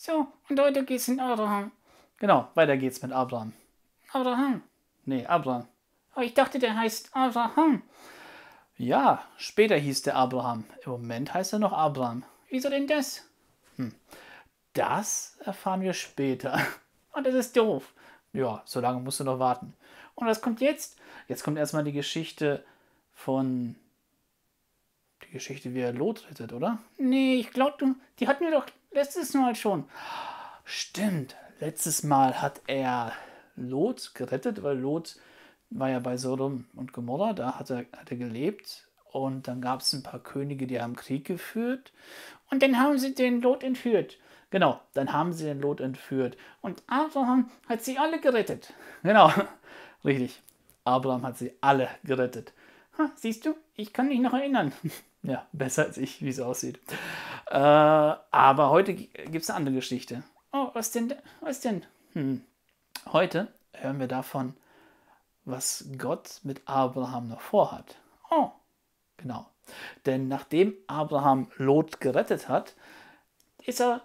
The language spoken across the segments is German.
So, und heute geht's in Abraham. Genau, weiter geht's mit Abraham. Abraham. Nee, Abraham. Aber oh, ich dachte, der heißt Abraham. Ja, später hieß der Abraham. Im Moment heißt er noch Abraham. Wieso denn das? Hm. Das erfahren wir später. Und oh, das ist doof. Ja, so lange musst du noch warten. Und was kommt jetzt? Jetzt kommt erstmal die Geschichte von. Die Geschichte, wie er Lot rettet, oder? Nee, ich glaube, die hatten wir doch Letztes Mal schon. Stimmt, letztes Mal hat er Lot gerettet, weil Lot war ja bei Sodom und Gomorra, da hat er, hat er gelebt. Und dann gab es ein paar Könige, die haben Krieg geführt. Und dann haben sie den Lot entführt. Genau, dann haben sie den Lot entführt. Und Abraham hat sie alle gerettet. Genau, richtig. Abraham hat sie alle gerettet. Ha, siehst du, ich kann mich noch erinnern. ja, besser als ich, wie es aussieht. Äh, aber heute gibt es eine andere Geschichte. Oh, was denn? Was denn? Hm. Heute hören wir davon, was Gott mit Abraham noch vorhat. Oh, genau. Denn nachdem Abraham Lot gerettet hat, ist er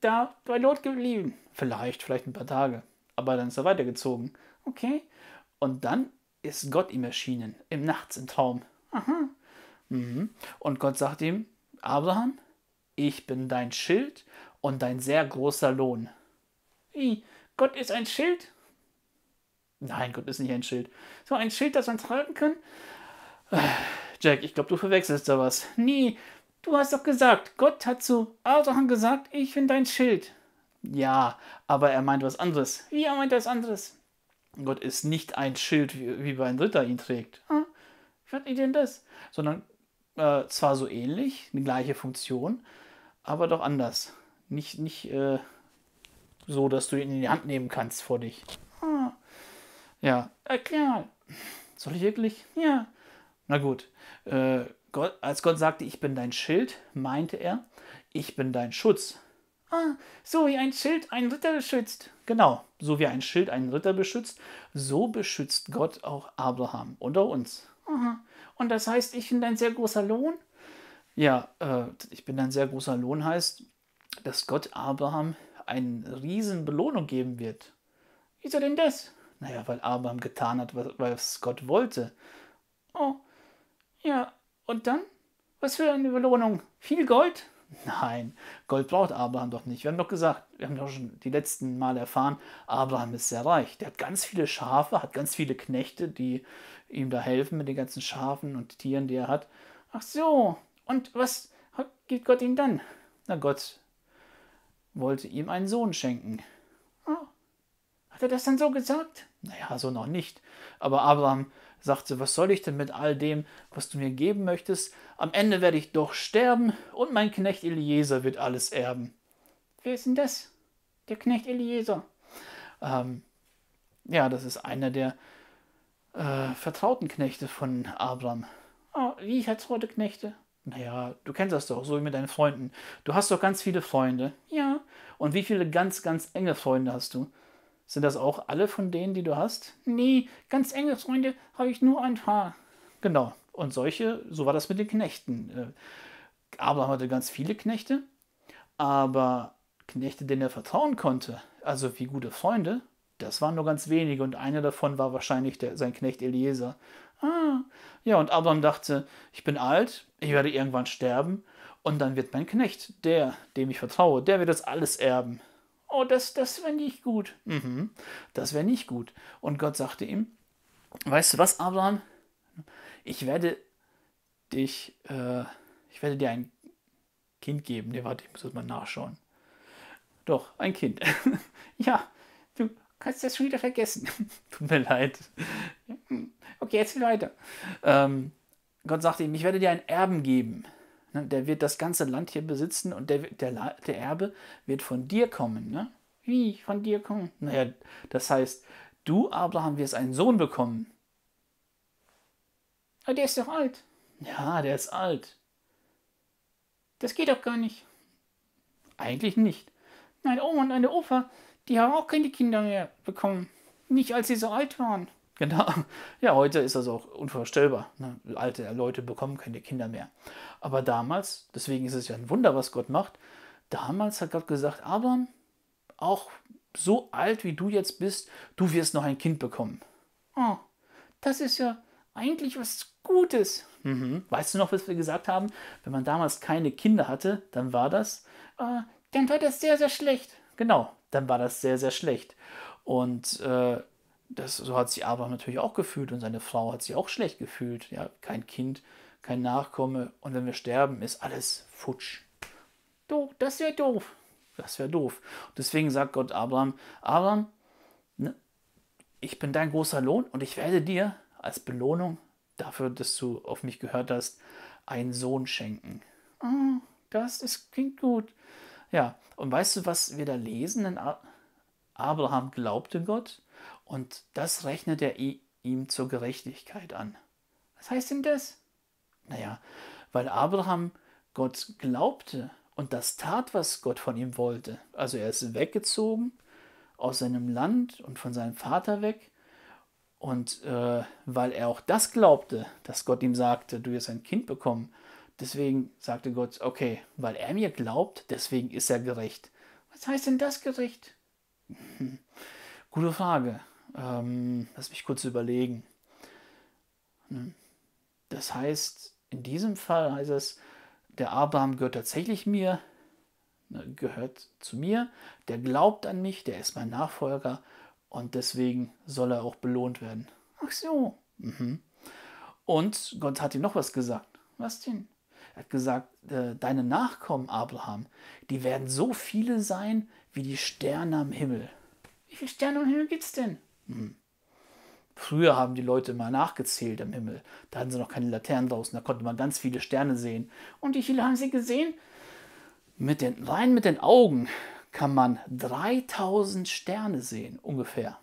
da bei Lot geblieben. Vielleicht, vielleicht ein paar Tage. Aber dann ist er weitergezogen. Okay. Und dann ist Gott ihm erschienen. Im Nachts, im Traum. Aha. Mhm. Und Gott sagt ihm, Abraham, ich bin dein Schild und dein sehr großer Lohn. Wie, Gott ist ein Schild? Nein, Gott ist nicht ein Schild. So ein Schild, das man tragen kann? Jack, ich glaube, du verwechselst da was. Nee, Du hast doch gesagt, Gott hat zu Abraham gesagt, ich bin dein Schild. Ja, aber er meint was anderes. Wie er meint was anderes? Gott ist nicht ein Schild, wie, wie ein Ritter ihn trägt. Hm? Was ist denn das? Sondern äh, zwar so ähnlich, eine gleiche Funktion, aber doch anders. Nicht, nicht äh, so, dass du ihn in die Hand nehmen kannst vor dich. Ah, ja, ja, klar. Soll ich wirklich? Ja. Na gut. Äh, Gott, als Gott sagte, ich bin dein Schild, meinte er, ich bin dein Schutz. Ah, so wie ein Schild einen Ritter beschützt. Genau, so wie ein Schild einen Ritter beschützt, so beschützt Gott auch Abraham und auch uns. Aha. Und das heißt, ich bin ein sehr großer Lohn? Ja, äh, ich bin ein sehr großer Lohn heißt, dass Gott Abraham eine riesen Belohnung geben wird. Wieso denn das? Naja, weil Abraham getan hat, was Gott wollte. Oh, ja, und dann? Was für eine Belohnung? Viel Gold? Nein, Gold braucht Abraham doch nicht. Wir haben doch gesagt, wir haben doch schon die letzten Male erfahren, Abraham ist sehr reich. Der hat ganz viele Schafe, hat ganz viele Knechte, die ihm da helfen mit den ganzen Schafen und Tieren, die er hat. Ach so, und was gibt Gott ihm dann? Na, Gott wollte ihm einen Sohn schenken. Oh, hat er das dann so gesagt? Naja, so noch nicht. Aber Abraham sagte, was soll ich denn mit all dem, was du mir geben möchtest? Am Ende werde ich doch sterben und mein Knecht Eliezer wird alles erben. Wer ist denn das? Der Knecht Eliezer. Ähm, ja, das ist einer der äh, vertrauten Knechte von Abraham. Oh, wie vertraute Knechte? Naja, du kennst das doch, so wie mit deinen Freunden. Du hast doch ganz viele Freunde. Ja. Und wie viele ganz, ganz enge Freunde hast du? Sind das auch alle von denen, die du hast? Nee, ganz enge Freunde habe ich nur ein paar. Genau. Und solche, so war das mit den Knechten. Äh, Abraham hatte ganz viele Knechte, aber Knechte, denen er vertrauen konnte, also wie gute Freunde, das waren nur ganz wenige und einer davon war wahrscheinlich der, sein Knecht Eliezer ah. Ja, und Abraham dachte, ich bin alt, ich werde irgendwann sterben und dann wird mein Knecht, der, dem ich vertraue, der wird das alles erben. Oh, das, das wäre nicht gut. Mhm, das wäre nicht gut. Und Gott sagte ihm, weißt du was, Abraham? Ich werde dich, äh, ich werde dir ein Kind geben. Nee, warte, ich muss das mal nachschauen. Doch, ein Kind. ja, du, kannst das schon wieder vergessen. Tut mir leid. okay, jetzt weiter. Ähm, Gott sagt ihm, ich werde dir einen Erben geben. Ne? Der wird das ganze Land hier besitzen und der, der, der Erbe wird von dir kommen. Ne? Wie? Von dir kommen? Naja, das heißt, du, Abraham, wirst einen Sohn bekommen. Aber ah, der ist doch alt. Ja, der ist alt. Das geht doch gar nicht. Eigentlich nicht. Nein, Oma und eine Opa, die haben auch keine Kinder mehr bekommen. Nicht als sie so alt waren. Genau. Ja, heute ist das auch unvorstellbar. Ne? Alte Leute bekommen keine Kinder mehr. Aber damals, deswegen ist es ja ein Wunder, was Gott macht, damals hat Gott gesagt, aber auch so alt wie du jetzt bist, du wirst noch ein Kind bekommen. Oh, das ist ja eigentlich was Gutes. Mhm. Weißt du noch, was wir gesagt haben? Wenn man damals keine Kinder hatte, dann war das, äh, dann war das sehr, sehr schlecht. Genau, dann war das sehr, sehr schlecht. Und äh, das, so hat sich Abraham natürlich auch gefühlt und seine Frau hat sich auch schlecht gefühlt. Ja, kein Kind, kein Nachkomme. Und wenn wir sterben, ist alles futsch. Doof, das wäre doof. Das wäre doof. Deswegen sagt Gott Abraham, Abraham, ne, ich bin dein großer Lohn und ich werde dir als Belohnung dafür, dass du auf mich gehört hast, einen Sohn schenken. Oh, das ist, klingt gut. Ja, und weißt du, was wir da lesen? Denn Abraham glaubte Gott und das rechnet er ihm zur Gerechtigkeit an. Was heißt denn das? Naja, weil Abraham Gott glaubte und das tat, was Gott von ihm wollte. Also er ist weggezogen aus seinem Land und von seinem Vater weg. Und äh, weil er auch das glaubte, dass Gott ihm sagte, du wirst ein Kind bekommen, Deswegen sagte Gott, okay, weil er mir glaubt, deswegen ist er gerecht. Was heißt denn das gerecht? Gute Frage. Ähm, lass mich kurz überlegen. Ne? Das heißt, in diesem Fall heißt es, der Abraham gehört tatsächlich mir, ne, gehört zu mir, der glaubt an mich, der ist mein Nachfolger und deswegen soll er auch belohnt werden. Ach so. Mhm. Und Gott hat ihm noch was gesagt. Was denn? Er hat gesagt, äh, deine Nachkommen, Abraham, die werden so viele sein wie die Sterne am Himmel. Wie viele Sterne am Himmel gibt es denn? Hm. Früher haben die Leute mal nachgezählt am Himmel. Da hatten sie noch keine Laternen draußen, da konnte man ganz viele Sterne sehen. Und wie viele haben sie gesehen? Mit den, rein mit den Augen kann man 3000 Sterne sehen, ungefähr.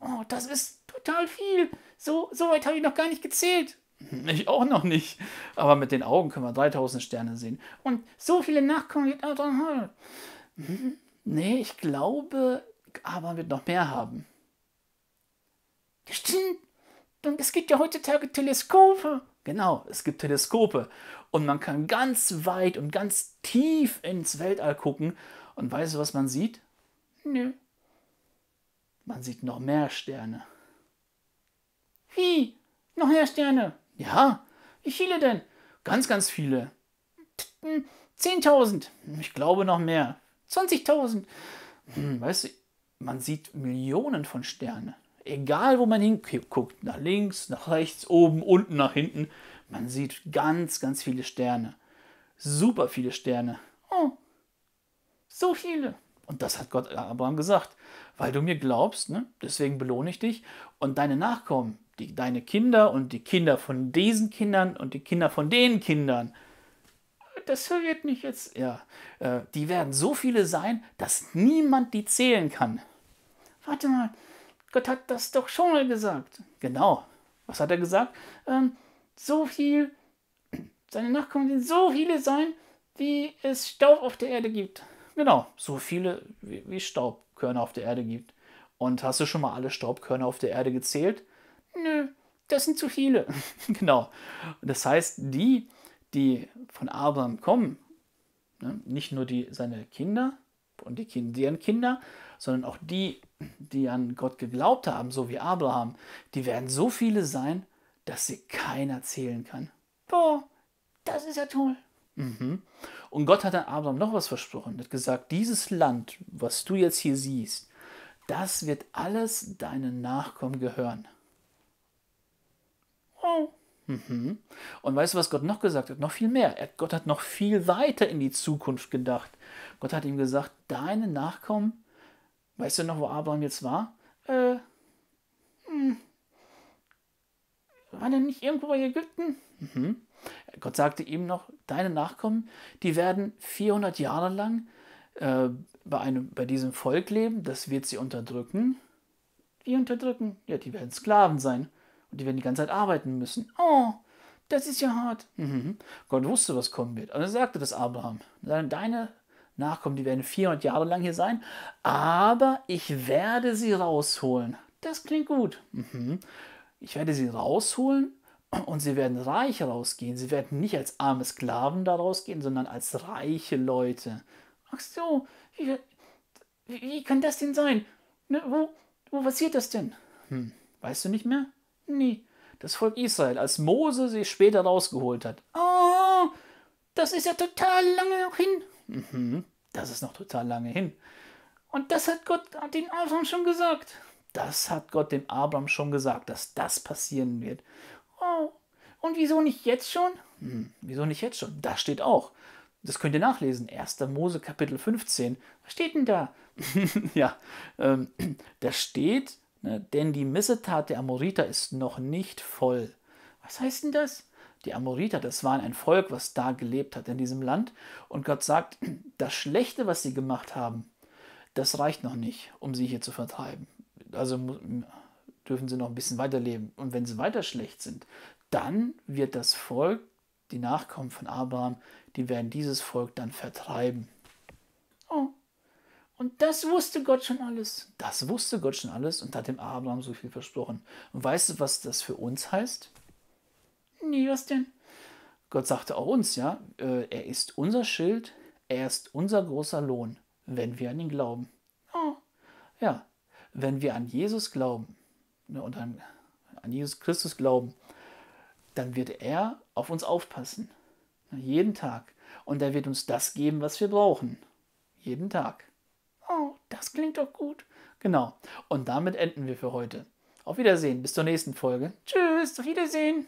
Oh, das ist total viel. So, so weit habe ich noch gar nicht gezählt. Ich auch noch nicht. Aber mit den Augen können wir 3000 Sterne sehen. Und so viele Nachkommen gibt es hm, Nee, ich glaube, aber wird noch mehr haben. Stimmt. es gibt ja heutzutage Teleskope. Genau, es gibt Teleskope. Und man kann ganz weit und ganz tief ins Weltall gucken. Und weißt du, was man sieht? Nö. Man sieht noch mehr Sterne. Wie? Noch mehr Sterne? Ja, wie viele denn? Ganz, ganz viele. 10.000. Hm, hm, ich glaube noch mehr. 20.000. Hm, weißt du, man sieht Millionen von Sternen. Egal, wo man hinguckt, nach links, nach rechts, oben, unten, nach hinten, man sieht ganz, ganz viele Sterne. Super viele Sterne. Oh, so viele. Und das hat Gott Abraham gesagt, weil du mir glaubst, ne? deswegen belohne ich dich und deine Nachkommen, die, deine Kinder und die Kinder von diesen Kindern und die Kinder von den Kindern. Das wird nicht jetzt, ja. Äh, die werden so viele sein, dass niemand die zählen kann. Warte mal, Gott hat das doch schon mal gesagt. Genau. Was hat er gesagt? Ähm, so viel, seine Nachkommen sind so viele sein, wie es Staub auf der Erde gibt. Genau, so viele wie, wie Staubkörner auf der Erde gibt. Und hast du schon mal alle Staubkörner auf der Erde gezählt? nö, das sind zu viele. genau. Und das heißt, die, die von Abraham kommen, ne, nicht nur die, seine Kinder und die kind, deren Kinder, sondern auch die, die an Gott geglaubt haben, so wie Abraham, die werden so viele sein, dass sie keiner zählen kann. Boah, das ist ja toll. Mhm. Und Gott hat an Abraham noch was versprochen. Er hat gesagt, dieses Land, was du jetzt hier siehst, das wird alles deinen Nachkommen gehören. Mhm. Und weißt du, was Gott noch gesagt hat? Noch viel mehr. Gott hat noch viel weiter in die Zukunft gedacht. Gott hat ihm gesagt, deine Nachkommen, weißt du noch, wo Abraham jetzt war? Äh, mh. Hm. War der nicht irgendwo bei Ägypten? Mhm. Gott sagte ihm noch, deine Nachkommen, die werden 400 Jahre lang äh, bei, einem, bei diesem Volk leben, das wird sie unterdrücken. Wie unterdrücken? Ja, die werden Sklaven sein. Und die werden die ganze Zeit arbeiten müssen. Oh, das ist ja hart. Mhm. Gott wusste, was kommen wird. Also sagte das Abraham. Deine Nachkommen, die werden 400 Jahre lang hier sein, aber ich werde sie rausholen. Das klingt gut. Mhm. Ich werde sie rausholen und sie werden reich rausgehen. Sie werden nicht als arme Sklaven da rausgehen, sondern als reiche Leute. Ach so, wie, wie kann das denn sein? Ne, wo, wo passiert das denn? Hm, weißt du nicht mehr? Nee, das Volk Israel, als Mose sie später rausgeholt hat. Oh, das ist ja total lange hin. Mhm, das ist noch total lange hin. Und das hat Gott dem Abraham schon gesagt. Das hat Gott dem Abraham schon gesagt, dass das passieren wird. Oh, und wieso nicht jetzt schon? Hm, wieso nicht jetzt schon? Das steht auch. Das könnt ihr nachlesen. 1. Mose Kapitel 15. Was steht denn da? ja, ähm, da steht, Ne? Denn die Missetat der Amoriter ist noch nicht voll. Was heißt denn das? Die Amoriter, das waren ein Volk, was da gelebt hat in diesem Land. Und Gott sagt, das Schlechte, was sie gemacht haben, das reicht noch nicht, um sie hier zu vertreiben. Also dürfen sie noch ein bisschen weiterleben. Und wenn sie weiter schlecht sind, dann wird das Volk, die Nachkommen von Abraham, die werden dieses Volk dann vertreiben. Und das wusste Gott schon alles. Das wusste Gott schon alles und hat dem Abraham so viel versprochen. Und weißt du, was das für uns heißt? Nee, was denn? Gott sagte auch uns, ja, äh, er ist unser Schild, er ist unser großer Lohn, wenn wir an ihn glauben. Oh, ja, wenn wir an Jesus glauben ne, und an, an Jesus Christus glauben, dann wird er auf uns aufpassen. Jeden Tag. Und er wird uns das geben, was wir brauchen. Jeden Tag das klingt doch gut. Genau. Und damit enden wir für heute. Auf Wiedersehen, bis zur nächsten Folge. Tschüss, auf Wiedersehen.